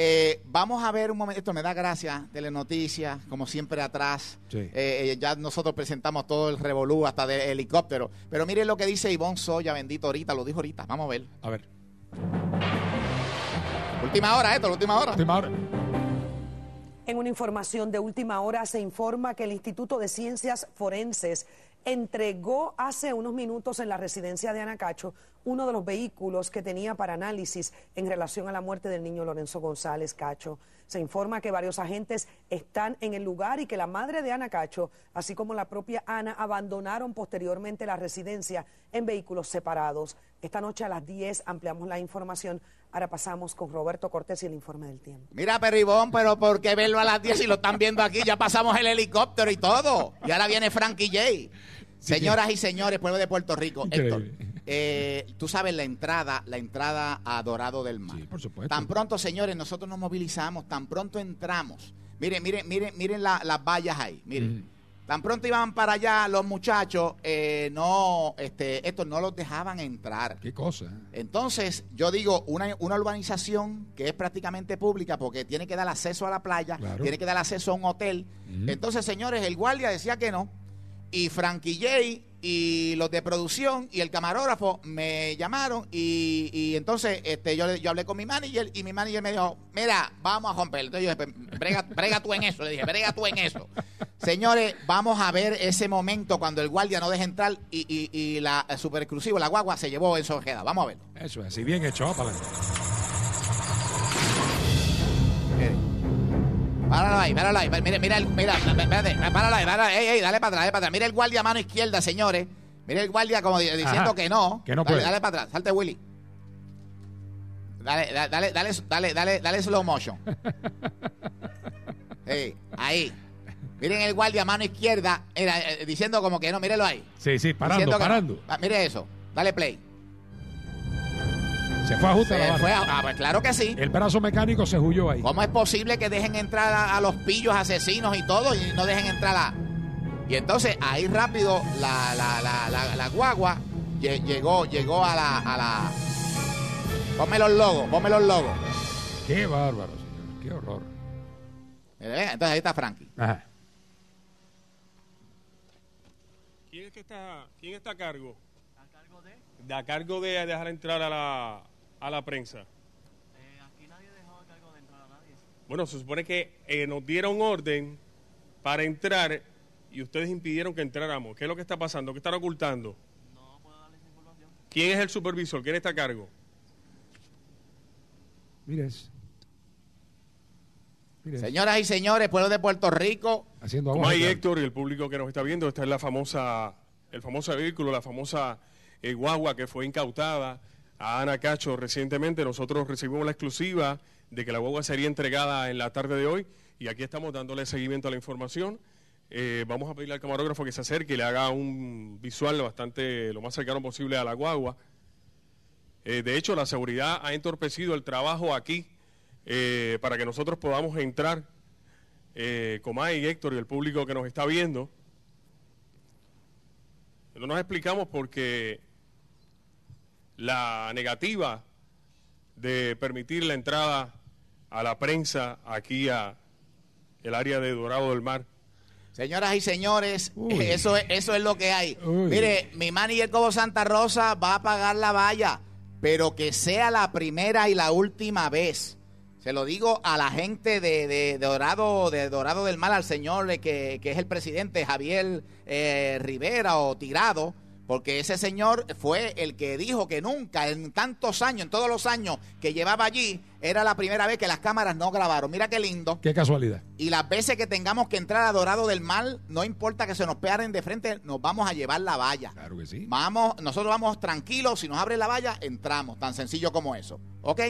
Eh, vamos a ver un momento, esto me da gracia, Telenoticias, como siempre atrás. Eh, ya nosotros presentamos todo el revolú hasta de helicóptero. Pero miren lo que dice Ivonne Soya, bendito ahorita, lo dijo ahorita. Vamos a ver. A ver. Última hora, esto, última hora. Última hora. En una información de última hora se informa que el Instituto de Ciencias Forenses entregó hace unos minutos en la residencia de Ana Cacho uno de los vehículos que tenía para análisis en relación a la muerte del niño Lorenzo González Cacho. Se informa que varios agentes están en el lugar y que la madre de Ana Cacho, así como la propia Ana, abandonaron posteriormente la residencia en vehículos separados. Esta noche a las 10 ampliamos la información. Ahora pasamos con Roberto Cortés y el informe del tiempo. Mira, Perribón, pero ¿por qué verlo a las 10 si lo están viendo aquí? Ya pasamos el helicóptero y todo. Y ahora viene Frankie J. Señoras y señores, pueblo de Puerto Rico. Héctor. Eh, tú sabes la entrada, la entrada a Dorado del Mar. Sí, por supuesto. Tan pronto, señores, nosotros nos movilizamos, tan pronto entramos. Miren, miren, miren, miren las vallas ahí, miren. Tan pronto iban para allá los muchachos, eh, no, este, estos no los dejaban entrar. Qué cosa. Entonces, yo digo, una, urbanización que es prácticamente pública porque tiene que dar acceso a la playa, tiene que dar acceso a un hotel. Entonces, señores, el guardia decía que no. Y Frankie Jay y los de producción y el camarógrafo me llamaron y, entonces este yo, yo hablé con mi manager y mi manager me dijo, mira, vamos a romper. Entonces yo pues, brega, brega tú en eso, le dije, brega tú en eso. Señores, vamos a ver ese momento cuando el guardia no deja entrar y, la super exclusiva, la guagua, se llevó en Ojeda. Vamos a verlo. Eso es, así bien hecho, para Páralo ahí, páralo ahí. Mira, mira, mira, espérate, páralo ahí, páralo Ey, ey, dale para atrás, dale para atrás. Mira el guardia a mano izquierda, señores. Mira el guardia como diciendo que no. dale, Dale para atrás, salte Willy. Dale, dale, dale, dale, dale, dale, dale slow motion. Sí, ahí. Miren el guardia a mano izquierda era, eh, diciendo como que no, mírenlo ahí. Sí, sí, parando, parando. Que ah, Mire eso, dale play. Se fue a ajustar la fue ah, pues claro que sí. El brazo mecánico se huyó ahí. ¿Cómo es posible que dejen entrar a, los pillos asesinos y todo y no dejen entrar a... Y entonces ahí rápido la, guagua llegó, llegó a la, a los logos, ponme los logos. Qué bárbaro, señor, qué horror. Entonces ahí está Frankie. ¿Quién, está, ¿Quién está a cargo? ¿A cargo de? De a cargo de dejar entrar a la, a la prensa? Eh, bueno, se supone que eh, nos dieron orden para entrar y ustedes impidieron que entráramos. ¿Qué es lo que está pasando? ¿Qué están ocultando? No puedo darles información. ¿Quién es el supervisor? ¿Quién está a cargo? Mires. Señoras y señores, pueblo de Puerto Rico. Haciendo Como hay Héctor y el público que nos está viendo, esta es la famosa, el famoso vehículo, la famosa eh, guagua que fue incautada a Ana Cacho recientemente. Nosotros recibimos la exclusiva de que la guagua sería entregada en la tarde de hoy y aquí estamos dándole seguimiento a la información. Eh, vamos a pedirle al camarógrafo que se acerque y le haga un visual bastante lo más cercano posible a la guagua. Eh, de hecho, la seguridad ha entorpecido el trabajo aquí eh, para que nosotros podamos entrar, eh, y Héctor y el público que nos está viendo. No nos explicamos porque la negativa de permitir la entrada a la prensa aquí a el área de Dorado del Mar. Señoras y señores, eso es, eso es lo que hay. Mire, mi manager como Santa Rosa va a pagar la valla, pero que sea la primera y la última vez. Se lo digo a la gente de, Dorado, de Dorado del Mar, al señor eh, que, que es el presidente Javier eh, Rivera o Tirado porque ese señor fue el que dijo que nunca, en tantos años, en todos los años que llevaba allí, era la primera vez que las cámaras no grabaron. Mira qué lindo. Qué casualidad. Y las veces que tengamos que entrar a Dorado del Mal, no importa que se nos pearen de frente, nos vamos a llevar la valla. Claro que sí. Vamos, nosotros vamos tranquilos, si nos abre la valla, entramos. Tan sencillo como eso. ¿Ok?